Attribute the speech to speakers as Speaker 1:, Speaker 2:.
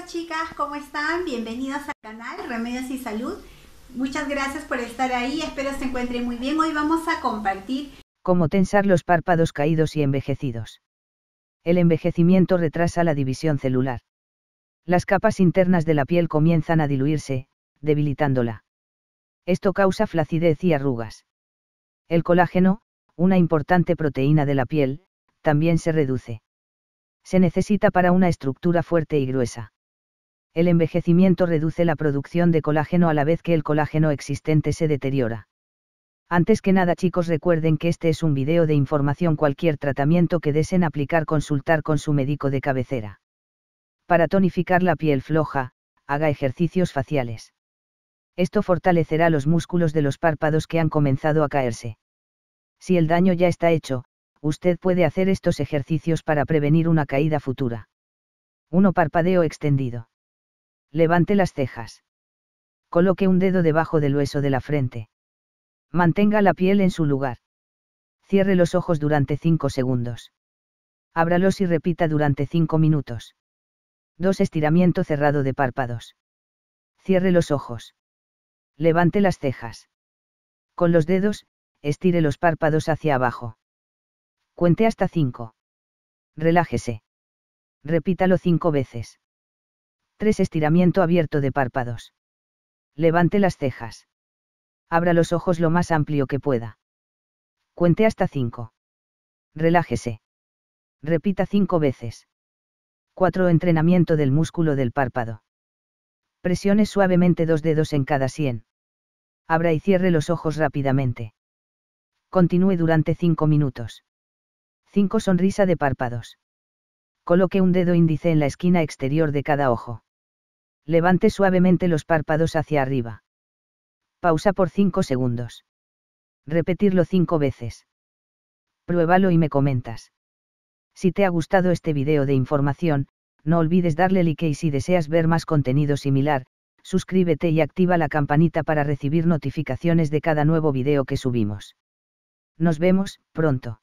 Speaker 1: chicos, chicas, ¿cómo están? Bienvenidos al canal Remedios y Salud. Muchas gracias por estar ahí, espero se encuentren muy bien. Hoy vamos a compartir cómo tensar los párpados caídos y envejecidos. El envejecimiento retrasa la división celular. Las capas internas de la piel comienzan a diluirse, debilitándola. Esto causa flacidez y arrugas. El colágeno, una importante proteína de la piel, también se reduce se necesita para una estructura fuerte y gruesa el envejecimiento reduce la producción de colágeno a la vez que el colágeno existente se deteriora. Antes que nada chicos recuerden que este es un video de información cualquier tratamiento que deseen aplicar consultar con su médico de cabecera. Para tonificar la piel floja, haga ejercicios faciales. Esto fortalecerá los músculos de los párpados que han comenzado a caerse. Si el daño ya está hecho, usted puede hacer estos ejercicios para prevenir una caída futura. Uno Parpadeo extendido. Levante las cejas. Coloque un dedo debajo del hueso de la frente. Mantenga la piel en su lugar. Cierre los ojos durante 5 segundos. Ábralos y repita durante 5 minutos. 2. Estiramiento cerrado de párpados. Cierre los ojos. Levante las cejas. Con los dedos, estire los párpados hacia abajo. Cuente hasta 5. Relájese. Repítalo 5 veces. 3. Estiramiento abierto de párpados. Levante las cejas. Abra los ojos lo más amplio que pueda. Cuente hasta 5. Relájese. Repita 5 veces. 4. Entrenamiento del músculo del párpado. Presione suavemente dos dedos en cada sien. Abra y cierre los ojos rápidamente. Continúe durante 5 minutos. 5. Sonrisa de párpados. Coloque un dedo índice en la esquina exterior de cada ojo. Levante suavemente los párpados hacia arriba. Pausa por 5 segundos. Repetirlo 5 veces. Pruébalo y me comentas. Si te ha gustado este video de información, no olvides darle like y si deseas ver más contenido similar, suscríbete y activa la campanita para recibir notificaciones de cada nuevo video que subimos. Nos vemos, pronto.